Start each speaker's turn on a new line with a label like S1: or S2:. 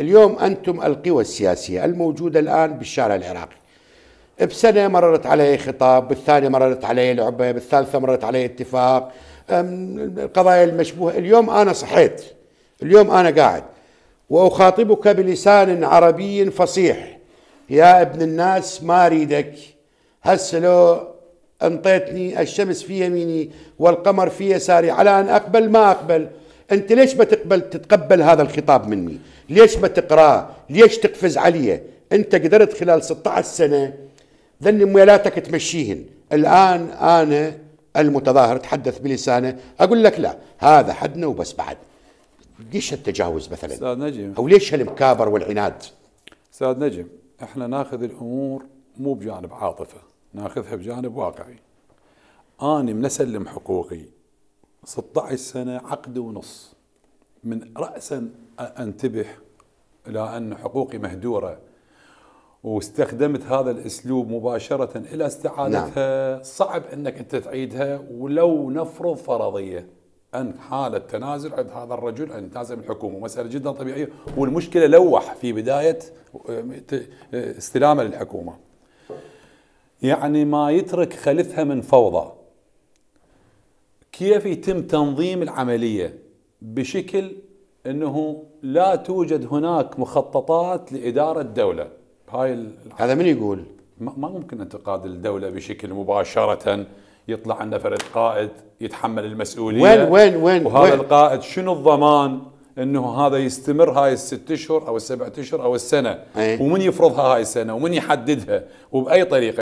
S1: اليوم أنتم القوى السياسية الموجودة الآن بالشارع العراقي بسنة مررت عليه خطاب بالثانية مررت عليه لعبة بالثالثة مررت عليه اتفاق القضايا المشبوهة اليوم أنا صحيت اليوم أنا قاعد وأخاطبك بلسان عربي فصيح يا ابن الناس ما أريدك هسه لو انطيتني الشمس في يميني والقمر في يساري على أن أقبل ما أقبل انت ليش بتقبل تتقبل هذا الخطاب مني ليش بتقراه ليش تقفز عليه انت قدرت خلال 16 سنه ذن ميلاتك تمشيهن الان انا المتظاهر تحدث بلسانه اقول لك لا هذا حدنا وبس بعد ليش التجاوز مثلا
S2: استاذ نجم
S1: او ليش هالمكابر والعناد استاذ نجم احنا ناخذ الامور مو بجانب
S2: عاطفه ناخذها بجانب واقعي انا من اسلم حقوقي 16 سنة عقد ونص من رأسا أنتبه إلى أن حقوقي مهدورة واستخدمت هذا الاسلوب مباشره الى استعادتها نعم. صعب انك انت تعيدها ولو نفرض فرضيه ان حاله تنازل عند هذا الرجل ان يتنازل الحكومه مساله جدا طبيعيه والمشكله لوح في بدايه اه، استلامه للحكومه يعني ما يترك خلفها من فوضى كيف يتم تنظيم العملية بشكل أنه لا توجد هناك مخططات لإدارة دولة هاي هذا من يقول ما ممكن انتقاد الدولة بشكل مباشرة يطلع عندنا فرد قائد يتحمل المسؤولية وين وين وين وهذا وين؟ القائد شنو الضمان انه هذا يستمر هاي الست اشهر او السبعة اشهر او السنة إيه. ومن يفرضها هاي السنة ومن يحددها وبأي طريقة